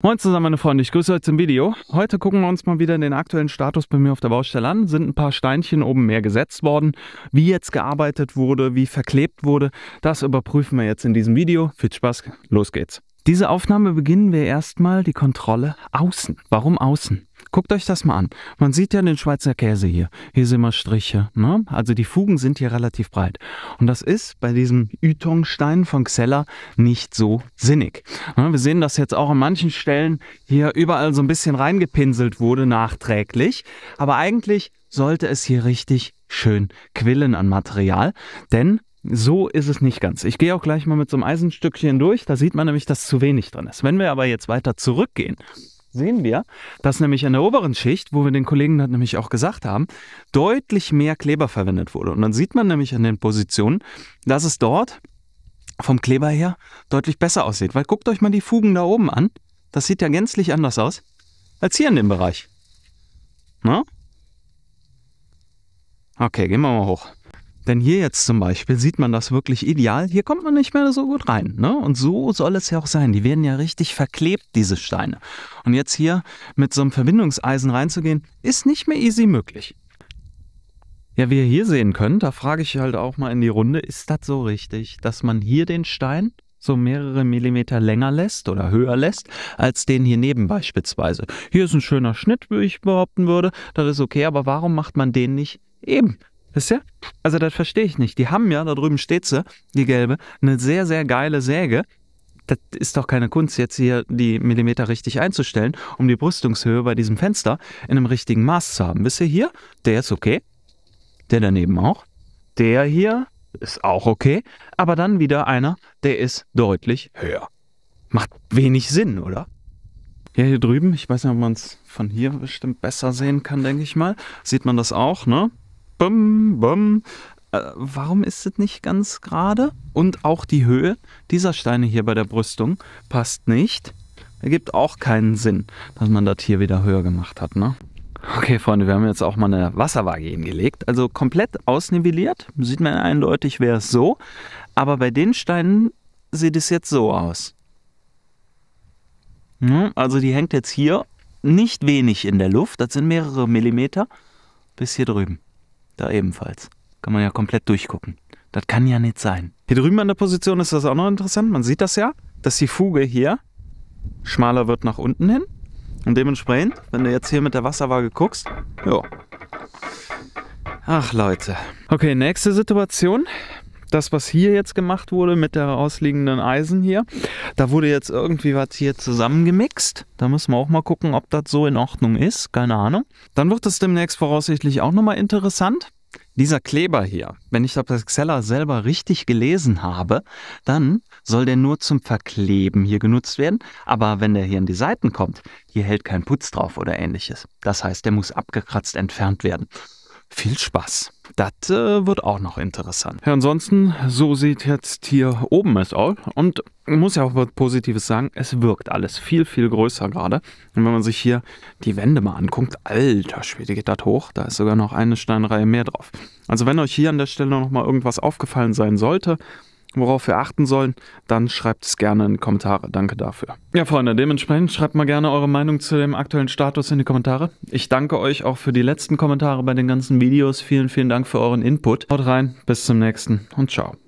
Moin zusammen meine Freunde, ich grüße euch zum Video. Heute gucken wir uns mal wieder den aktuellen Status bei mir auf der Baustelle an. Sind ein paar Steinchen oben mehr gesetzt worden. Wie jetzt gearbeitet wurde, wie verklebt wurde, das überprüfen wir jetzt in diesem Video. Viel Spaß, los geht's. Diese Aufnahme beginnen wir erstmal die Kontrolle außen. Warum außen? Guckt euch das mal an. Man sieht ja den Schweizer Käse hier. Hier sind immer Striche. Ne? Also die Fugen sind hier relativ breit. Und das ist bei diesem Ytongstein von Xella nicht so sinnig. Ne? Wir sehen, dass jetzt auch an manchen Stellen hier überall so ein bisschen reingepinselt wurde nachträglich. Aber eigentlich sollte es hier richtig schön quillen an Material, denn so ist es nicht ganz. Ich gehe auch gleich mal mit so einem Eisenstückchen durch. Da sieht man nämlich, dass zu wenig drin ist. Wenn wir aber jetzt weiter zurückgehen, sehen wir, dass nämlich in der oberen Schicht, wo wir den Kollegen dann nämlich auch gesagt haben, deutlich mehr Kleber verwendet wurde. Und dann sieht man nämlich an den Positionen, dass es dort vom Kleber her deutlich besser aussieht. Weil guckt euch mal die Fugen da oben an. Das sieht ja gänzlich anders aus als hier in dem Bereich. Na? Okay, gehen wir mal hoch. Denn hier jetzt zum Beispiel sieht man das wirklich ideal. Hier kommt man nicht mehr so gut rein. Ne? Und so soll es ja auch sein. Die werden ja richtig verklebt, diese Steine. Und jetzt hier mit so einem Verbindungseisen reinzugehen, ist nicht mehr easy möglich. Ja, wie ihr hier sehen könnt, da frage ich halt auch mal in die Runde, ist das so richtig, dass man hier den Stein so mehrere Millimeter länger lässt oder höher lässt, als den hier neben beispielsweise. Hier ist ein schöner Schnitt, wie ich behaupten würde, das ist okay, aber warum macht man den nicht eben? Wisst ihr? Also das verstehe ich nicht. Die haben ja, da drüben steht sie, die gelbe, eine sehr, sehr geile Säge. Das ist doch keine Kunst, jetzt hier die Millimeter richtig einzustellen, um die Brüstungshöhe bei diesem Fenster in einem richtigen Maß zu haben. Wisst ihr hier? Der ist okay. Der daneben auch. Der hier ist auch okay. Aber dann wieder einer, der ist deutlich höher. Macht wenig Sinn, oder? Ja, hier drüben, ich weiß nicht, ob man es von hier bestimmt besser sehen kann, denke ich mal. Sieht man das auch, ne? bum, bum. Äh, warum ist es nicht ganz gerade? Und auch die Höhe dieser Steine hier bei der Brüstung passt nicht. Ergibt auch keinen Sinn, dass man das hier wieder höher gemacht hat. Ne? Okay, Freunde, wir haben jetzt auch mal eine Wasserwaage hingelegt. Also komplett ausnivelliert. Sieht man eindeutig, wäre es so. Aber bei den Steinen sieht es jetzt so aus. Also die hängt jetzt hier nicht wenig in der Luft. Das sind mehrere Millimeter bis hier drüben. Da ebenfalls. Kann man ja komplett durchgucken. Das kann ja nicht sein. Hier drüben an der Position ist das auch noch interessant. Man sieht das ja, dass die Fuge hier schmaler wird nach unten hin. Und dementsprechend, wenn du jetzt hier mit der Wasserwaage guckst, ja. Ach Leute. Okay, nächste Situation das, was hier jetzt gemacht wurde mit der ausliegenden Eisen hier. Da wurde jetzt irgendwie was hier zusammengemixt. Da müssen wir auch mal gucken, ob das so in Ordnung ist. Keine Ahnung. Dann wird es demnächst voraussichtlich auch nochmal interessant. Dieser Kleber hier, wenn ich das Exceller selber richtig gelesen habe, dann soll der nur zum Verkleben hier genutzt werden. Aber wenn der hier an die Seiten kommt, hier hält kein Putz drauf oder ähnliches. Das heißt, der muss abgekratzt entfernt werden viel Spaß. Das äh, wird auch noch interessant. Ja, ansonsten, so sieht jetzt hier oben es aus. Und muss ja auch was Positives sagen, es wirkt alles viel, viel größer gerade. Und wenn man sich hier die Wände mal anguckt, alter Schwede, geht das hoch. Da ist sogar noch eine Steinreihe mehr drauf. Also wenn euch hier an der Stelle noch mal irgendwas aufgefallen sein sollte, worauf wir achten sollen, dann schreibt es gerne in die Kommentare. Danke dafür. Ja, Freunde, dementsprechend schreibt mal gerne eure Meinung zu dem aktuellen Status in die Kommentare. Ich danke euch auch für die letzten Kommentare bei den ganzen Videos. Vielen, vielen Dank für euren Input. Haut rein, bis zum nächsten und ciao.